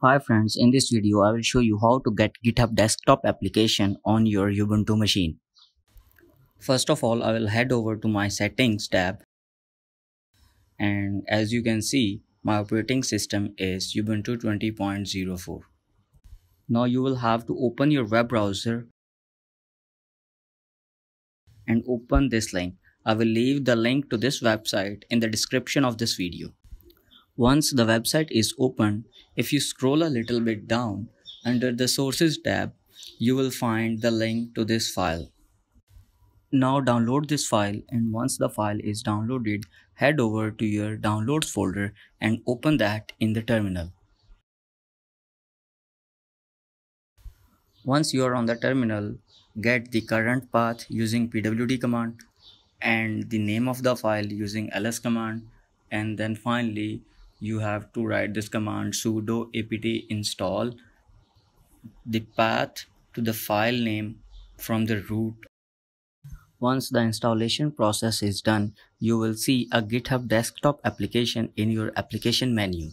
Hi friends, in this video I will show you how to get GitHub desktop application on your Ubuntu machine. First of all, I will head over to my settings tab and as you can see, my operating system is Ubuntu 20.04. Now you will have to open your web browser and open this link. I will leave the link to this website in the description of this video. Once the website is open, if you scroll a little bit down under the sources tab, you will find the link to this file. Now download this file and once the file is downloaded, head over to your downloads folder and open that in the terminal. Once you are on the terminal, get the current path using pwd command and the name of the file using ls command and then finally you have to write this command sudo apt install the path to the file name from the root. Once the installation process is done, you will see a GitHub desktop application in your application menu.